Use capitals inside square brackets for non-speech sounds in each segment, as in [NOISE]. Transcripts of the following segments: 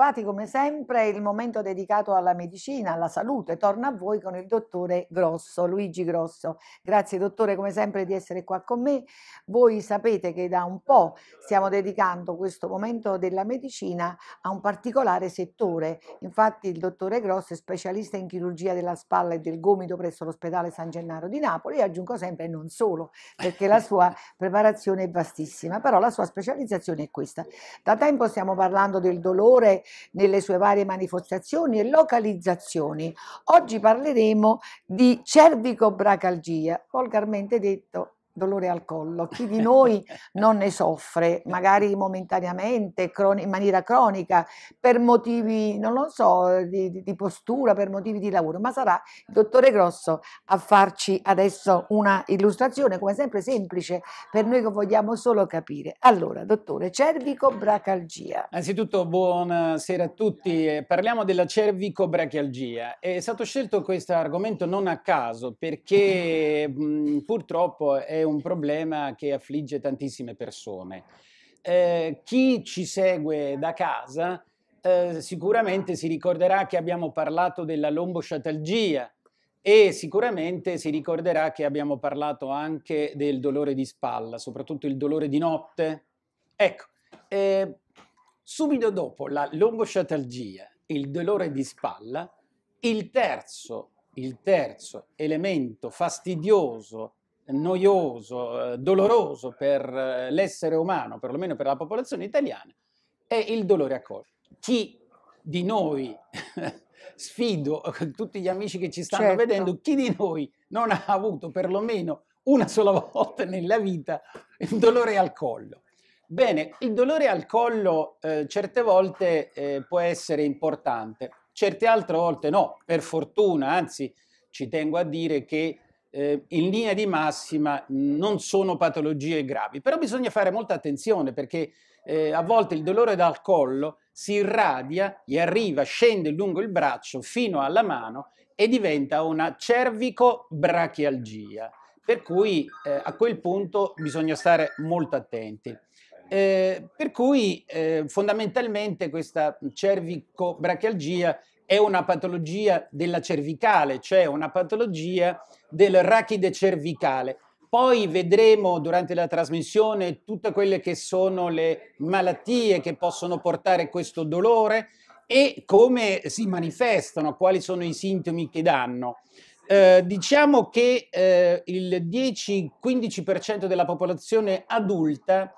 Bentrovati come sempre, il momento dedicato alla medicina, alla salute, torna a voi con il dottore Grosso, Luigi Grosso. Grazie dottore come sempre di essere qua con me. Voi sapete che da un po' stiamo dedicando questo momento della medicina a un particolare settore. Infatti il dottore Grosso è specialista in chirurgia della spalla e del gomito presso l'ospedale San Gennaro di Napoli e aggiungo sempre non solo, perché la sua preparazione è vastissima, però la sua specializzazione è questa. Da tempo stiamo parlando del dolore nelle sue varie manifestazioni e localizzazioni. Oggi parleremo di cervicobracalgia, volgarmente detto dolore al collo. Chi di noi [LAUGHS] non ne soffre, magari momentaneamente, croni- in maniera cronica, per motivi, non lo so, di, di, postura, per motivi di lavoro, ma sarà il dottore Grosso a farci adesso una illustrazione, come sempre semplice, per noi che vogliamo solo capire. Allora, dottore, cervicobrachialgia. Anzitutto buonasera a tutti, eh, parliamo della cervicobrachialgia. È stato scelto questo argomento non a caso perché [LAUGHS] mh, purtroppo è un un problema che affligge tantissime persone. Eh, chi ci segue da casa eh, sicuramente si ricorderà che abbiamo parlato della lombosciatalgia e sicuramente si ricorderà che abbiamo parlato anche del dolore di spalla, soprattutto il dolore di notte. Ecco, eh, subito dopo la lombosciatalgia, il dolore di spalla, il terzo, il terzo elemento fastidioso noioso, eh, doloroso per eh, l'essere umano, perlomeno per la popolazione italiana, è il dolore a corpo. Chi di noi, [LAUGHS] sfido [LAUGHS] tutti gli amici che ci stanno certo. vedendo, chi di noi non ha avuto perlomeno una sola [LAUGHS] volta nella vita il dolore al collo? Bene, il dolore al collo eh, certe volte eh, può essere importante, certe altre volte no, per fortuna, anzi ci tengo a dire che eh, in linea di massima non sono patologie gravi, però bisogna fare molta attenzione perché eh, a volte il dolore dal collo si irradia, gli arriva, scende lungo il braccio fino alla mano e diventa una cervico-brachialgia, per cui eh, a quel punto bisogna stare molto attenti. Eh, per cui eh, fondamentalmente questa cervico-brachialgia è una patologia della cervicale, cioè una patologia del rachide cervicale. Poi vedremo durante la trasmissione tutte quelle che sono le malattie che possono portare questo dolore e come si manifestano, quali sono i sintomi che danno. Eh, diciamo che eh, il 10-15% della popolazione adulta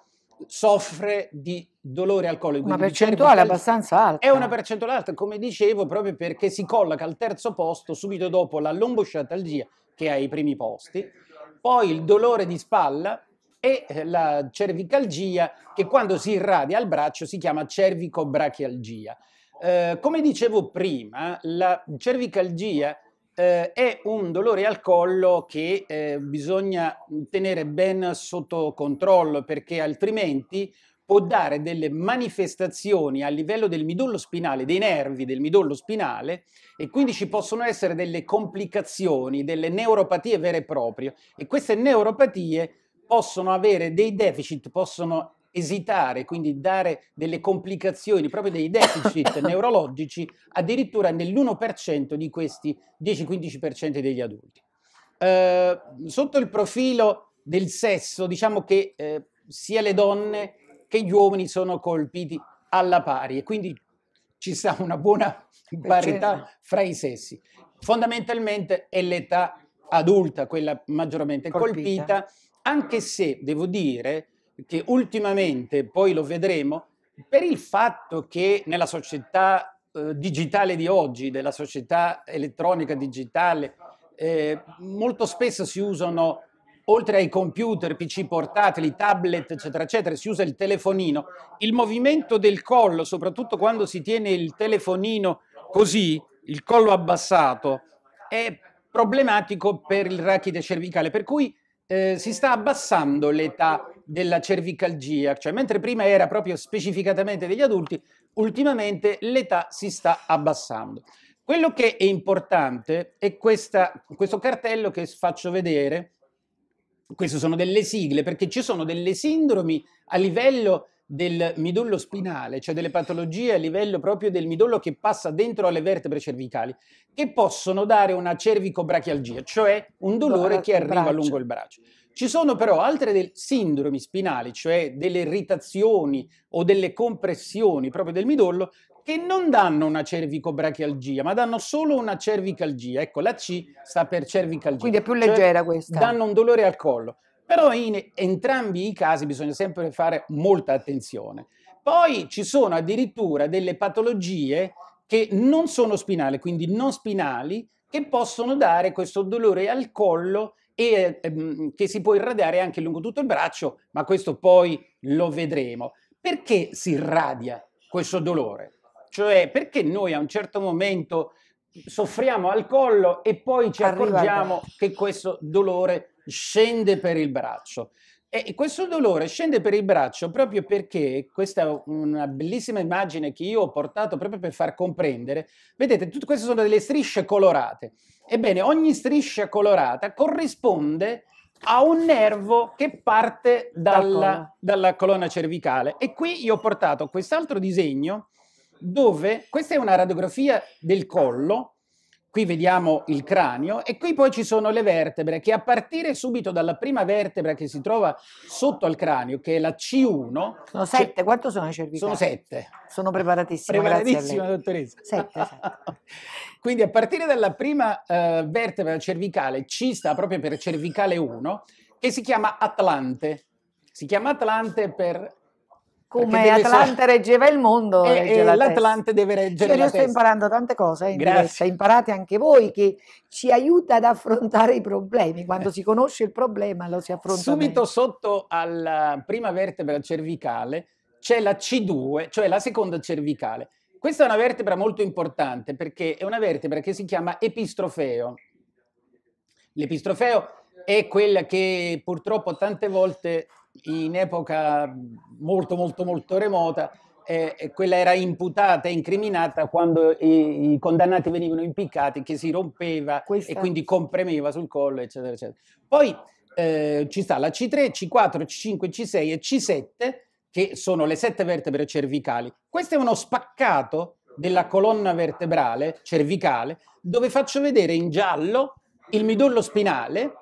soffre di dolore alcolico. Una percentuale dicevo, abbastanza alta. È una percentuale alta, come dicevo, proprio perché si colloca al terzo posto subito dopo la lombosciatalgia, che è ai primi posti, poi il dolore di spalla e eh, la cervicalgia, che quando si irradia al braccio si chiama cervicobrachialgia. Eh, come dicevo prima, la cervicalgia eh, è un dolore al collo che eh, bisogna tenere ben sotto controllo perché altrimenti può dare delle manifestazioni a livello del midollo spinale, dei nervi del midollo spinale e quindi ci possono essere delle complicazioni, delle neuropatie vere e proprie e queste neuropatie possono avere dei deficit, possono esitare, quindi dare delle complicazioni, proprio dei deficit [LAUGHS] neurologici, addirittura nell'1% di questi 10-15% degli adulti. Eh, sotto il profilo del sesso, diciamo che eh, sia le donne che gli uomini sono colpiti alla pari e quindi ci sta una buona eh, parità certo. fra i sessi. Fondamentalmente è l'età adulta quella maggiormente colpita, colpita anche se devo dire che ultimamente, poi lo vedremo, per il fatto che nella società eh, digitale di oggi, della società elettronica digitale, eh, molto spesso si usano, oltre ai computer, PC portatili, tablet, eccetera, eccetera, si usa il telefonino. Il movimento del collo, soprattutto quando si tiene il telefonino così, il collo abbassato, è problematico per il rachide cervicale, per cui eh, si sta abbassando l'età della cervicalgia, cioè mentre prima era proprio specificatamente degli adulti, ultimamente l'età si sta abbassando. Quello che è importante è questa, questo cartello che faccio vedere, queste sono delle sigle, perché ci sono delle sindromi a livello del midollo spinale, cioè delle patologie a livello proprio del midollo che passa dentro alle vertebre cervicali, che possono dare una cervicobrachialgia, cioè un dolore che arriva lungo il braccio. Ci sono però altre sindromi spinali, cioè delle irritazioni o delle compressioni proprio del midollo, che non danno una cervicobrachialgia, ma danno solo una cervicalgia. Ecco, la C sta per cervicalgia. Quindi è più cioè, leggera cioè questa. Danno un dolore al collo. Però in entrambi i casi bisogna sempre fare molta attenzione. Poi ci sono addirittura delle patologie che non sono spinali, quindi non spinali, che possono dare questo dolore al collo e ehm, che si può irradiare anche lungo tutto il braccio, ma questo poi lo vedremo. Perché si irradia questo dolore? Cioè perché noi a un certo momento soffriamo al collo e poi ci accorgiamo che questo dolore scende per il braccio? E questo dolore scende per il braccio proprio perché, questa è una bellissima immagine che io ho portato proprio per far comprendere, vedete, tutte queste sono delle strisce colorate. Ebbene, ogni striscia colorata corrisponde a un nervo che parte dalla, dalla colonna cervicale. E qui io ho portato quest'altro disegno dove, questa è una radiografia del collo, qui vediamo il cranio e qui poi ci sono le vertebre che a partire subito dalla prima vertebra che si trova sotto al cranio, che è la C1. Sono sette, cioè, quanto sono i cervicali? Sono sette. Sono preparatissima, preparatissima dottoressa. Sette, sette. [LAUGHS] Quindi a partire dalla prima uh, vertebra cervicale, C sta proprio per cervicale 1, che si chiama Atlante. Si chiama Atlante per come Atlante so... reggeva il mondo, e, eh, e eh, l'Atlante testa. deve reggere cioè, la io testa. sto imparando tante cose in Grazie. diretta, imparate anche voi che ci aiuta ad affrontare i problemi. Quando si conosce il problema lo si affronta Subito meglio. sotto alla prima vertebra cervicale c'è la C2, cioè la seconda cervicale. Questa è una vertebra molto importante perché è una vertebra che si chiama epistrofeo. L'epistrofeo è quella che purtroppo tante volte in epoca molto molto molto remota eh, quella era imputata e incriminata quando i, i, condannati venivano impiccati, che si rompeva Questa. e quindi compremeva sul collo, eccetera, eccetera. Poi eh, ci sta la C3, C4, C5, C6 e C7, che sono le sette vertebre cervicali. Questo è uno spaccato della colonna vertebrale cervicale, dove faccio vedere in giallo il midollo spinale,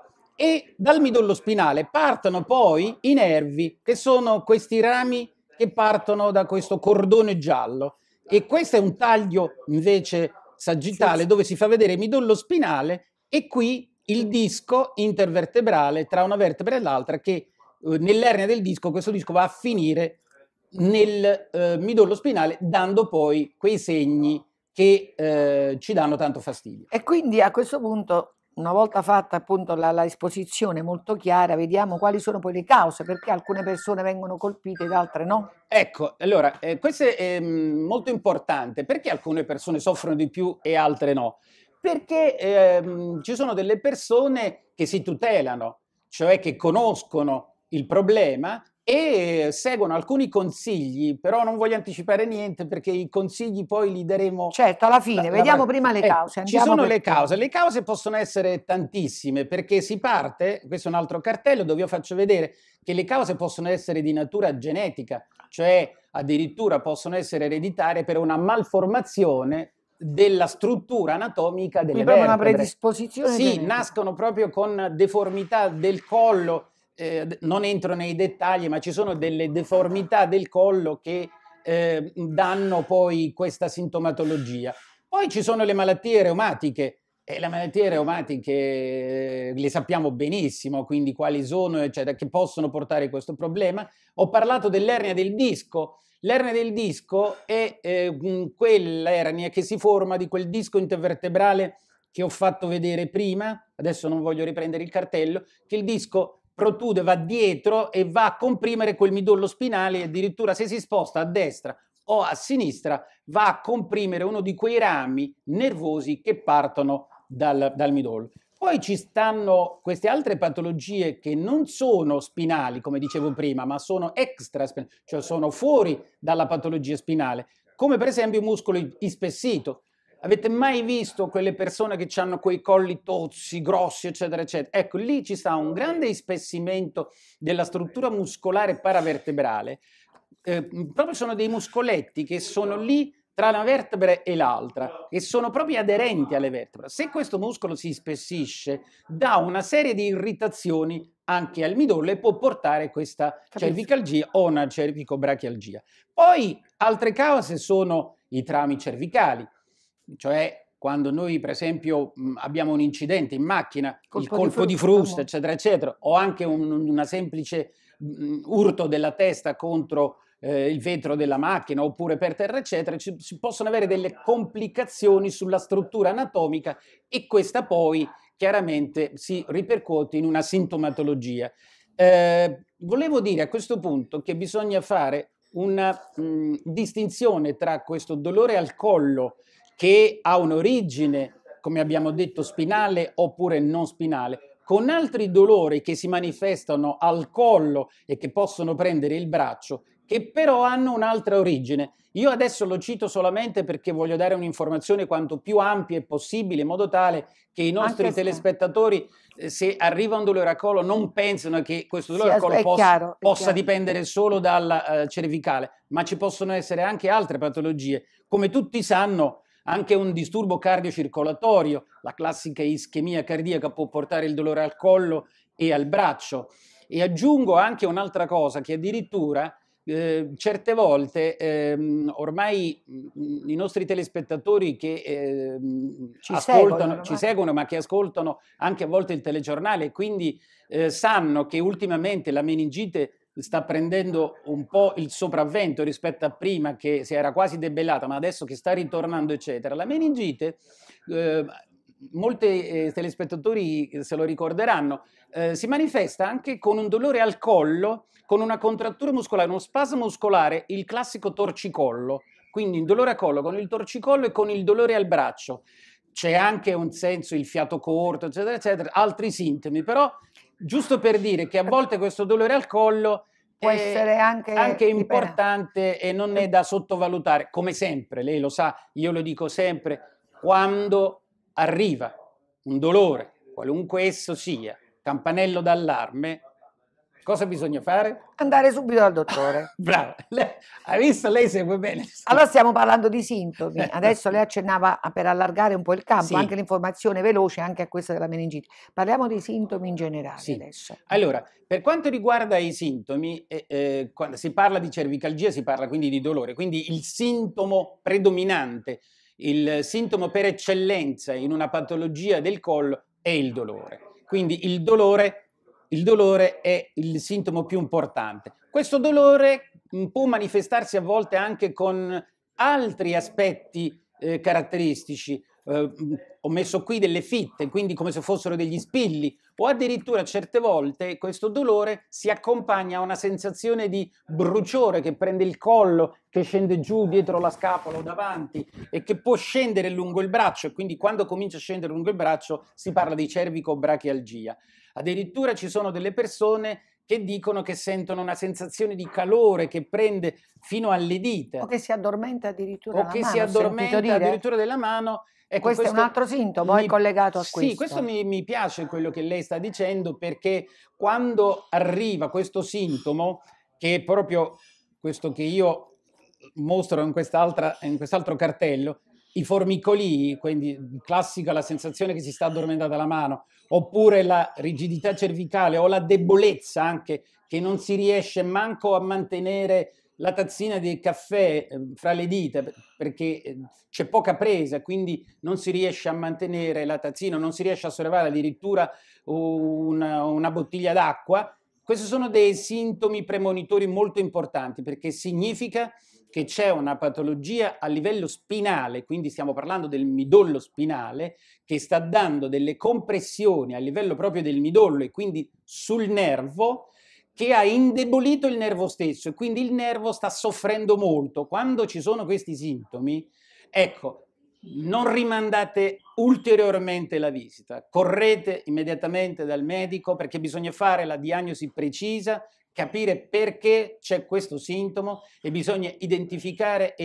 e dal midollo spinale partono poi i nervi, che sono questi rami che partono da questo cordone giallo. E questo è un taglio invece sagittale dove si fa vedere il midollo spinale e qui il disco intervertebrale tra una vertebra e l'altra che eh, nell'ernia del disco questo disco va a finire nel eh, midollo spinale dando poi quei segni che eh, ci danno tanto fastidio. E quindi a questo punto una volta fatta appunto la, la esposizione molto chiara, vediamo quali sono poi le cause, perché alcune persone vengono colpite ed altre no. Ecco, allora, eh, questo è ehm, molto importante, perché alcune persone soffrono di più e altre no? Perché ehm, ci sono delle persone che si tutelano, cioè che conoscono il problema e seguono alcuni consigli, però non voglio anticipare niente perché i consigli poi li daremo. Certo, alla fine, la, vediamo la... prima le eh, cause. ci sono le cause, le cause possono essere tantissime perché si parte, questo è un altro cartello dove io faccio vedere che le cause possono essere di natura genetica, cioè addirittura possono essere ereditarie per una malformazione della struttura anatomica delle Quindi vertebre. una predisposizione. Sì, genetica. nascono proprio con deformità del collo eh, non entro nei dettagli, ma ci sono delle deformità del collo che eh, danno poi questa sintomatologia. Poi ci sono le malattie reumatiche e le malattie reumatiche eh, le sappiamo benissimo, quindi quali sono, eccetera, che possono portare questo problema. Ho parlato dell'ernia del disco. L'ernia del disco è eh, mm, quell'ernia che si forma di quel disco intervertebrale che ho fatto vedere prima, adesso non voglio riprendere il cartello, che il disco protude va dietro e va a comprimere quel midollo spinale e addirittura se si sposta a destra o a sinistra va a comprimere uno di quei rami nervosi che partono dal, dal midollo. Poi ci stanno queste altre patologie che non sono spinali, come dicevo prima, ma sono extra, cioè sono fuori dalla patologia spinale, come per esempio il muscolo ispessito, Avete mai visto quelle persone che hanno quei colli tozzi, grossi, eccetera, eccetera? Ecco, lì ci sta un grande ispessimento della struttura muscolare paravertebrale. Eh, proprio sono dei muscoletti che sono lì tra una vertebra e l'altra, che sono proprio aderenti alle vertebre. Se questo muscolo si spessisce, dà una serie di irritazioni anche al midollo e può portare questa cervicalgia o una cervicobrachialgia. Poi altre cause sono i trami cervicali cioè quando noi per esempio mm, abbiamo un incidente in macchina, colpo il colpo di frusta, di mhm. frusta eccetera, eccetera, o anche un, una semplice mh, mm, urto della testa contro eh, il vetro della macchina oppure per terra, eccetera, ci, si possono avere delle complicazioni sulla struttura anatomica e questa poi chiaramente si ripercuote in una sintomatologia. Eh, volevo dire a questo punto che bisogna fare una mh, mm, distinzione tra questo dolore al collo che ha un'origine, come abbiamo detto, spinale oppure non spinale, con altri dolori che si manifestano al collo e che possono prendere il braccio, che però hanno un'altra origine. Io adesso lo cito solamente perché voglio dare un'informazione quanto più ampia possibile, in modo tale che i nostri Anche telespettatori, eh, se arriva un dolore a collo, non pensino che questo dolore sì, a collo possa, chiaro, possa dipendere solo dal uh, eh, cervicale, ma ci possono essere anche altre patologie. Come tutti sanno, anche un disturbo cardiocircolatorio, la classica ischemia cardiaca può portare il dolore al collo e al braccio. E aggiungo anche un'altra cosa che addirittura eh, certe volte ehm, ormai mm, i nostri telespettatori che ehm, ci, seguono, ci, eh. seguono, ma che ascoltano anche a volte il telegiornale quindi eh, sanno che ultimamente la meningite sta prendendo un po' il sopravvento rispetto a prima che si era quasi debellata, ma adesso che sta ritornando, eccetera. La meningite, eh, molti eh, telespettatori eh, se lo ricorderanno, eh, si manifesta anche con un dolore al collo, con una contrattura muscolare, uno spasmo muscolare, il classico torcicollo. Quindi il dolore al collo con il torcicollo e con il dolore al braccio. C'è anche un senso il fiato corto, eccetera, eccetera, altri sintomi, però giusto per dire che a volte questo dolore al collo può essere anche, anche importante e non è da sottovalutare, come sempre, lei lo sa, io lo dico sempre, quando arriva un dolore, qualunque esso sia, campanello d'allarme, Cosa bisogna fare? Andare subito dal dottore. [LAUGHS] Brava, hai visto? Lei segue bene. Allora stiamo parlando di sintomi, eh, adesso lei accennava per allargare un po' il campo, sì. anche l'informazione veloce, anche a questa della meningite. Parliamo dei sintomi in generale sì. adesso. Allora, per quanto riguarda i sintomi, eh, eh, quando si parla di cervicalgia si parla quindi di dolore, quindi il sintomo predominante, il sintomo per eccellenza in una patologia del collo è il dolore. Quindi il dolore il dolore è il sintomo più importante. Questo dolore mm, può manifestarsi a volte anche con altri aspetti eh, caratteristici, eh, ho messo qui delle fitte, quindi come se fossero degli spilli, o addirittura certe volte questo dolore si accompagna a una sensazione di bruciore che prende il collo, che scende giù dietro la scapola o davanti e che può scendere lungo il braccio e quindi quando comincia a scendere lungo il braccio si parla di cervico brachialgia. Addirittura ci sono delle persone che dicono che sentono una sensazione di calore che prende fino alle dita. O che si addormenta addirittura o che si addormenta addirittura della mano. Ecco, questo, questo, è un altro sintomo, mi, è collegato a questo. Sì, questo mi, mi piace quello che lei sta dicendo perché quando arriva questo sintomo, che è proprio questo che io mostro in, in quest'altro cartello, i formicoli, quindi classica la sensazione che si sta addormentando la mano, oppure la rigidità cervicale o la debolezza anche che non si riesce manco a mantenere la tazzina del caffè ehm, fra le dita perché ehm, c'è poca presa, quindi non si riesce a mantenere la tazzina, non si riesce a sollevare addirittura una, una bottiglia d'acqua. Questi sono dei sintomi premonitori molto importanti perché significa che c'è una patologia a livello spinale, quindi stiamo parlando del midollo spinale, che sta dando delle compressioni a livello proprio del midollo e quindi sul nervo, che ha indebolito il nervo stesso e quindi il nervo sta soffrendo molto. Quando ci sono questi sintomi, ecco, non rimandate ulteriormente la visita, correte immediatamente dal medico perché bisogna fare la diagnosi precisa, capire perché c'è questo sintomo e bisogna identificare e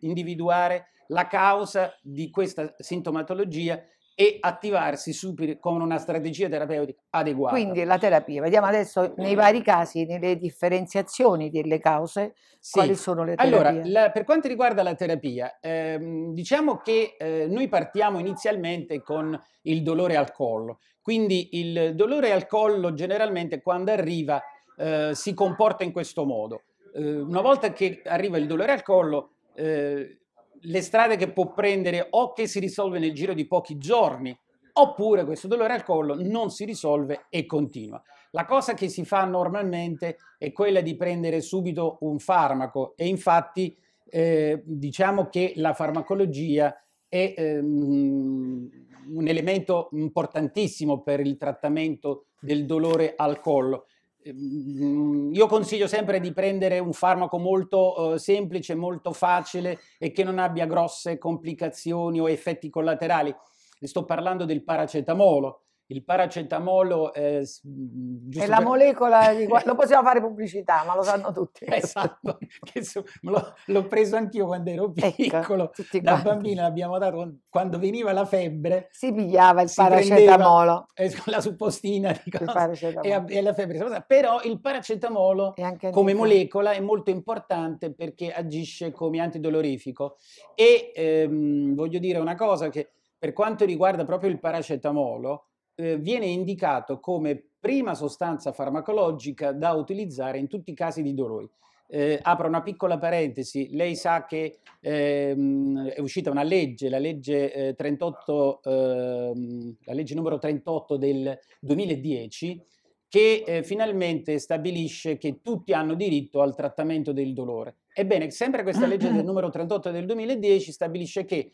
individuare la causa di questa sintomatologia e attivarsi subito con una strategia terapeutica adeguata. Quindi la terapia, vediamo adesso nei eh. vari casi, nelle differenziazioni delle cause, sì. quali sono le terapie? Allora, la, per quanto riguarda la terapia, ehm, diciamo che eh, noi partiamo inizialmente con il dolore al collo, quindi il dolore al collo generalmente quando arriva eh, si comporta in questo modo. Eh, una volta che arriva il dolore al collo, eh, le strade che può prendere o che si risolve nel giro di pochi giorni, oppure questo dolore al collo non si risolve e continua. La cosa che si fa normalmente è quella di prendere subito un farmaco e infatti eh, diciamo che la farmacologia è ehm, un elemento importantissimo per il trattamento del dolore al collo, Ehm, io consiglio sempre di prendere un farmaco molto eh, semplice, molto facile e che non abbia grosse complicazioni o effetti collaterali. Sto parlando del paracetamolo, il paracetamolo è, mhmm, è la per... molecola di... [LAUGHS] lo possiamo fare pubblicità ma lo sanno tutti [LAUGHS] esatto su... lo, l'ho preso anch'io quando ero ecco, piccolo ecco, da bambina l'abbiamo dato quando veniva la febbre si pigliava il si paracetamolo prendeva, eh, la suppostina di cose, e, e, la febbre però il paracetamolo come molecola è molto importante perché agisce come antidolorifico e ehm, voglio dire una cosa che per quanto riguarda proprio il paracetamolo eh, viene indicato come prima sostanza farmacologica da utilizzare in tutti i casi di dolori. Eh, apro una piccola parentesi, lei sa che ehm, è uscita una legge, la legge, eh, 38, ehm, la legge numero 38 del 2010, che eh, finalmente stabilisce che tutti hanno diritto al trattamento del dolore. Ebbene, sempre questa legge del [CLEARS THROAT] numero 38 del 2010 stabilisce che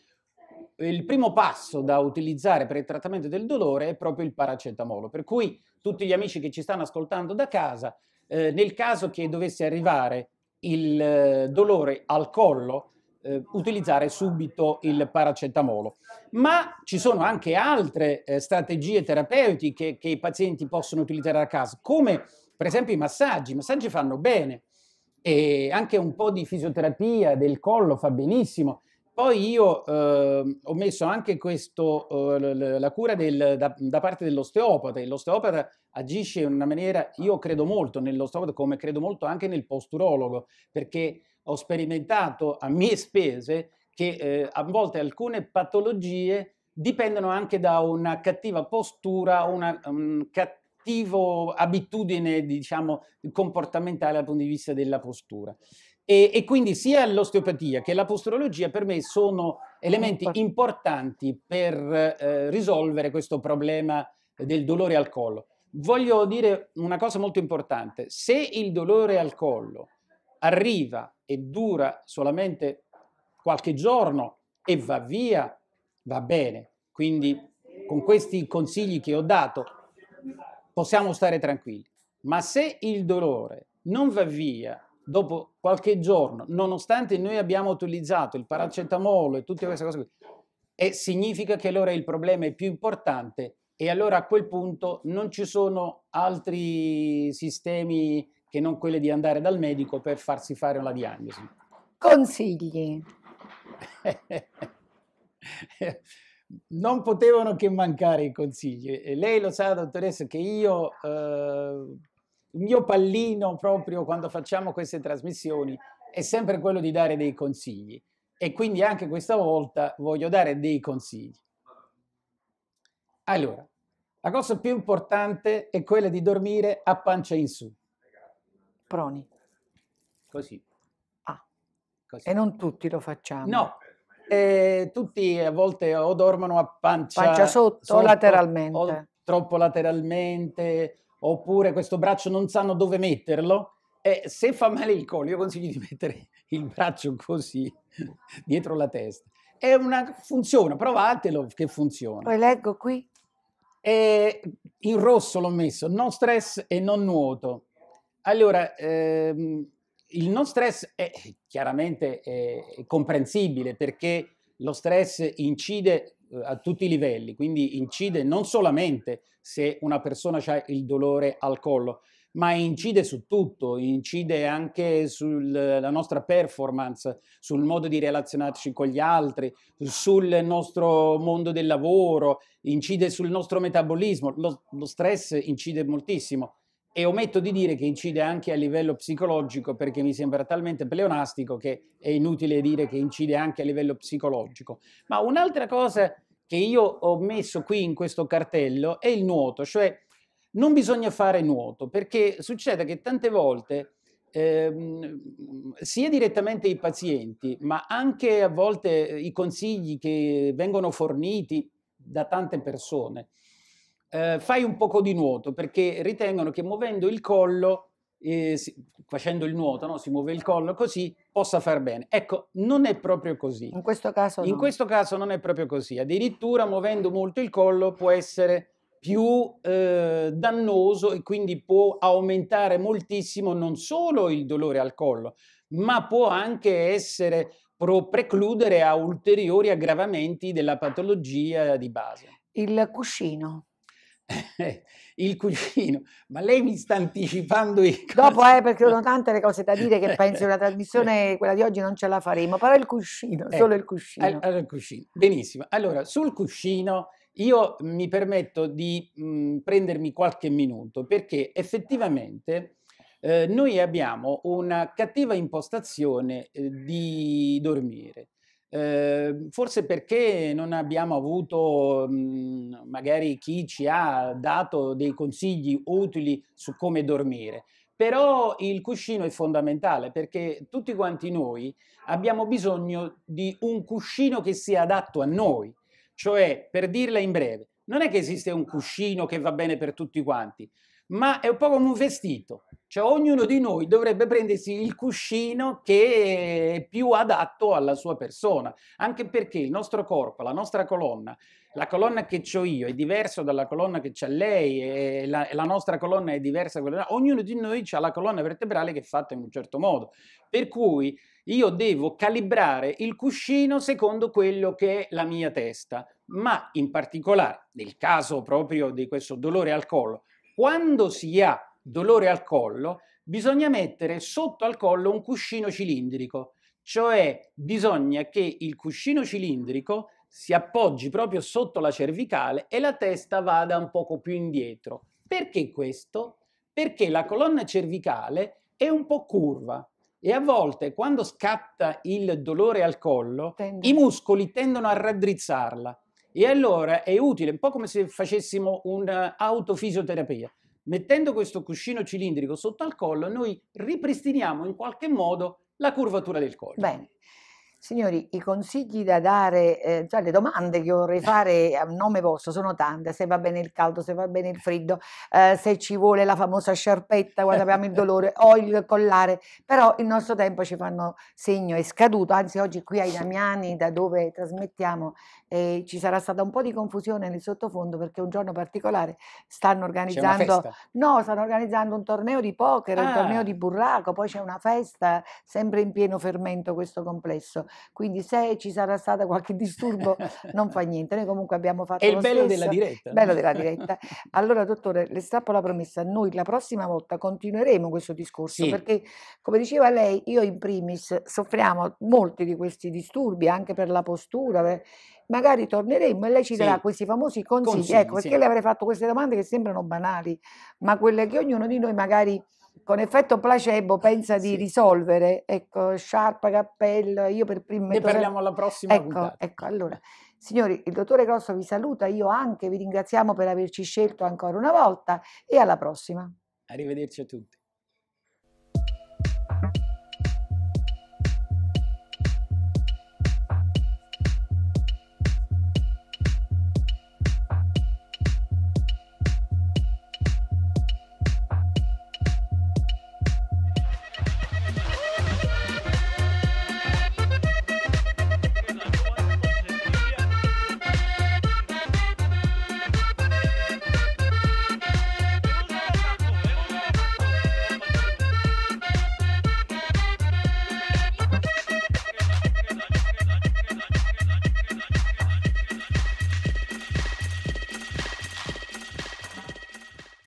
il primo passo da utilizzare per il trattamento del dolore è proprio il paracetamolo, per cui tutti gli amici che ci stanno ascoltando da casa, eh, nel caso che dovesse arrivare il eh, dolore al collo, eh, utilizzare subito il paracetamolo. Ma ci sono anche altre eh, strategie terapeutiche che i pazienti possono utilizzare a casa, come per esempio i massaggi. I massaggi fanno bene e anche un po' di fisioterapia del collo fa benissimo poi io eh, ho messo anche questo, eh, la cura del, da, da, parte dell'osteopata. e L'osteopata agisce in una maniera, io credo molto nell'osteopata come credo molto anche nel posturologo, perché ho sperimentato a mie spese che eh, a volte alcune patologie dipendono anche da una cattiva postura, una um, cattiva abitudine, diciamo, comportamentale dal punto di vista della postura. E, e quindi sia l'osteopatia che la posturologia per me sono elementi importanti per eh, risolvere questo problema del dolore al collo. Voglio dire una cosa molto importante, se il dolore al collo arriva e dura solamente qualche giorno e va via, va bene. Quindi con questi consigli che ho dato possiamo stare tranquilli. Ma se il dolore non va via dopo qualche giorno, nonostante noi abbiamo utilizzato il paracetamolo e tutte queste cose qui, e significa che allora il problema è più importante e allora a quel punto non ci sono altri sistemi che non quelli di andare dal medico per farsi fare una diagnosi. Consigli. [LAUGHS] non potevano che mancare i consigli. E lei lo sa, dottoressa, che io eh, il mio pallino proprio quando facciamo queste trasmissioni è sempre quello di dare dei consigli e quindi anche questa volta voglio dare dei consigli. Allora, la cosa più importante è quella di dormire a pancia in su. Proni. Così. Ah. Così. E non tutti lo facciamo. No, eh, tutti a volte o dormono a pancia, pancia sotto, sotto, o lateralmente. O troppo lateralmente oppure questo braccio non sanno dove metterlo, eh, se fa male il collo, io consiglio di mettere il braccio così dietro la testa. È una funzione, provatelo che funziona. Poi leggo qui. E in rosso l'ho messo, no stress e non nuoto. Allora, ehm, il non stress è chiaramente è comprensibile perché lo stress incide eh, a tutti i livelli, quindi incide non solamente se una persona ha il dolore al collo, ma incide su tutto, incide anche sulla nostra performance, sul modo di relazionarci con gli altri, sul nostro mondo del lavoro, incide sul nostro metabolismo, lo, lo stress incide moltissimo e ometto di dire che incide anche a livello psicologico perché mi sembra talmente pleonastico che è inutile dire che incide anche a livello psicologico. Ma un'altra cosa che io ho messo qui in questo cartello è il nuoto, cioè non bisogna fare nuoto perché succede che tante volte eh, sia direttamente i pazienti, ma anche a volte i consigli che vengono forniti da tante persone eh, fai un poco di nuoto perché ritengono che muovendo il collo, eh, si, facendo il nuoto, no? si muove il collo così, possa far bene. Ecco, non è proprio così. In questo caso In no. questo caso non è proprio così. Addirittura muovendo molto il collo può essere più eh, dannoso e quindi può aumentare moltissimo non solo il dolore al collo, ma può anche essere pro- precludere a ulteriori aggravamenti della patologia di base. Il cuscino eh, il cugino, ma lei mi sta anticipando i cose. Dopo, eh, perché sono tante le cose da dire che eh, penso la trasmissione, eh. quella di oggi, non ce la faremo, però il cuscino, eh, solo il cuscino. Allora, il cuscino. Benissimo. Allora, sul cuscino io mi permetto di mh, mm, prendermi qualche minuto, perché effettivamente eh, noi abbiamo una cattiva impostazione eh, di dormire. Eh, forse perché non abbiamo avuto mh, mhmm, magari chi ci ha dato dei consigli utili su come dormire. Però il cuscino è fondamentale perché tutti quanti noi abbiamo bisogno di un cuscino che sia adatto a noi. Cioè, per dirla in breve, non è che esiste un cuscino che va bene per tutti quanti ma è un po' come un vestito, cioè ognuno di noi dovrebbe prendersi il cuscino che è più adatto alla sua persona, anche perché il nostro corpo, la nostra colonna, la colonna che ho io è diversa dalla colonna che c'ha lei, la, la, nostra colonna è diversa da quella, ognuno di noi ha la colonna vertebrale che è fatta in un certo modo, per cui io devo calibrare il cuscino secondo quello che è la mia testa, ma in particolare nel caso proprio di questo dolore al collo, quando si ha dolore al collo, bisogna mettere sotto al collo un cuscino cilindrico, cioè bisogna che il cuscino cilindrico si appoggi proprio sotto la cervicale e la testa vada un poco più indietro. Perché questo? Perché la colonna cervicale è un po' curva e a volte quando scatta il dolore al collo Tendo. i muscoli tendono a raddrizzarla e allora è utile, un po' come se facessimo un'autofisioterapia. Eh, Mettendo questo cuscino cilindrico sotto al collo, noi ripristiniamo in qualche modo la curvatura del collo. Bene. Signori, i consigli da dare, eh, cioè le domande che vorrei eh. fare a nome vostro sono tante, se va bene il caldo, se va bene il eh. freddo, eh, se ci vuole la famosa sciarpetta quando abbiamo il dolore [LAUGHS] o il collare, però il nostro tempo ci fanno segno, è scaduto, anzi oggi qui ai Damiani da dove trasmettiamo eh, ci sarà stata un po' di confusione nel sottofondo perché un giorno particolare stanno organizzando, no, stanno organizzando un torneo di poker, ah. un torneo ah. di burraco, poi c'è una festa sempre in pieno fermento questo complesso quindi se ci sarà stato qualche disturbo non fa niente, noi comunque abbiamo fatto... È il bello stesso. della diretta. Bello della diretta. Allora dottore, le strappo la promessa, noi la prossima volta continueremo questo discorso sì. perché come diceva lei, io in primis soffriamo molti di questi disturbi anche per la postura, per magari torneremo e lei ci darà sì. questi famosi consigli. consigli ecco, perché le avrei fatto queste domande che sembrano banali, ma quelle che ognuno di noi magari con effetto placebo pensa di sì. risolvere, ecco, sciarpa, cappello, io per primo... Ne parliamo alla prossima ecco, puntata. Ecco, allora, signori, il dottore Grosso vi saluta, io anche, vi ringraziamo per averci scelto ancora una volta e alla prossima. Arrivederci a tutti.